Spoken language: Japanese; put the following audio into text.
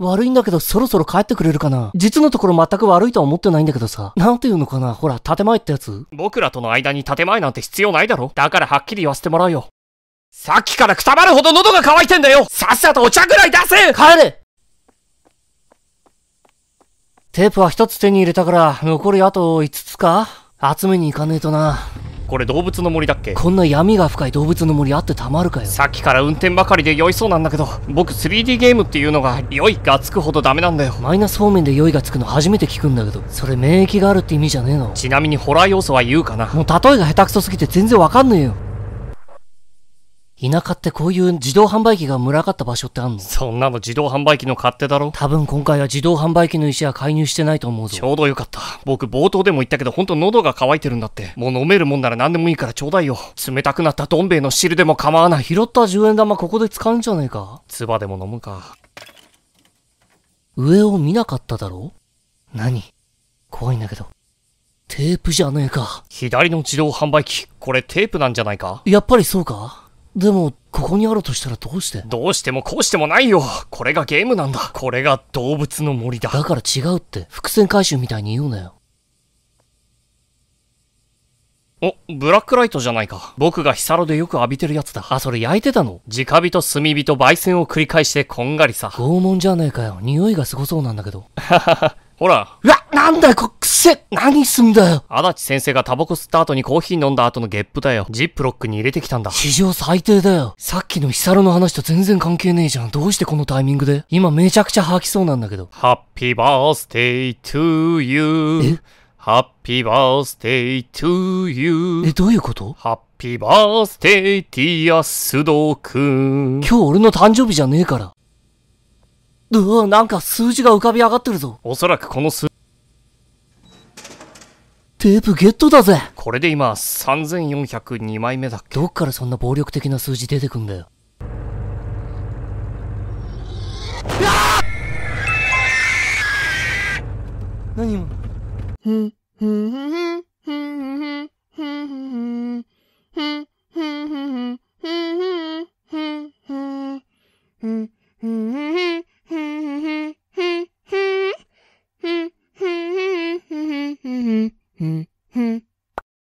悪いんだけどそろそろ帰ってくれるかな実のところ全く悪いとは思ってないんだけどさ。なんていうのかなほら、建前ってやつ。僕らとの間に建前なんて必要ないだろだからはっきり言わせてもらうよ。さっきからくたばるほど喉が渇いてんだよさっさとお茶ぐらい出せ帰れテープは一つ手に入れたから、残りあと5つか集めに行かねえとな。これ動物の森だっけこんな闇が深い動物の森あってたまるかよさっきから運転ばかりで酔いそうなんだけど僕 3D ゲームっていうのが酔いがつくほどダメなんだよマイナス方面で酔いがつくの初めて聞くんだけどそれ免疫があるって意味じゃねえのちなみにホラー要素は言うかなもう例えが下手くそすぎて全然わかんねえよ田舎ってこういう自動販売機が群がった場所ってあんのそんなの自動販売機の勝手だろ多分今回は自動販売機の石は介入してないと思うぞちょうどよかった僕冒頭でも言ったけどほんと喉が渇いてるんだってもう飲めるもんなら何でもいいからちょうだいよ冷たくなったどん兵衛の汁でも構わない拾った10円玉ここで使うんじゃねえか唾でも飲むか上を見なかっただろ何怖いんだけどテープじゃねえか左の自動販売機これテープなんじゃないかやっぱりそうかでも、ここにあるとしたらどうしてどうしてもこうしてもないよこれがゲームなんだこれが動物の森だだから違うって伏線回収みたいに言うなよお、ブラックライトじゃないか。僕がヒサロでよく浴びてるやつだ。あ、それ焼いてたの直火と炭火と焙煎を繰り返してこんがりさ。拷問じゃねえかよ。匂いがすごそうなんだけど。ははは。ほら。うわ、なんだよ、こ、くせ、何すんだよ。足立先生がタバコ吸った後にコーヒー飲んだ後のゲップだよ。ジップロックに入れてきたんだ。史上最低だよ。さっきのヒサロの話と全然関係ねえじゃん。どうしてこのタイミングで今めちゃくちゃ吐きそうなんだけど。ハッピーバースデイトゥーユー。えハッピーバースデイトゥーユー。え、どういうことハッピーバースデーティアスドーくん。今日俺の誕生日じゃねえから。うわ、なんか数字が浮かび上がってるぞ。おそらくこの数、テープゲットだぜこれで今、3402枚目だっけどっからそんな暴力的な数字出てくんだよ。何ふん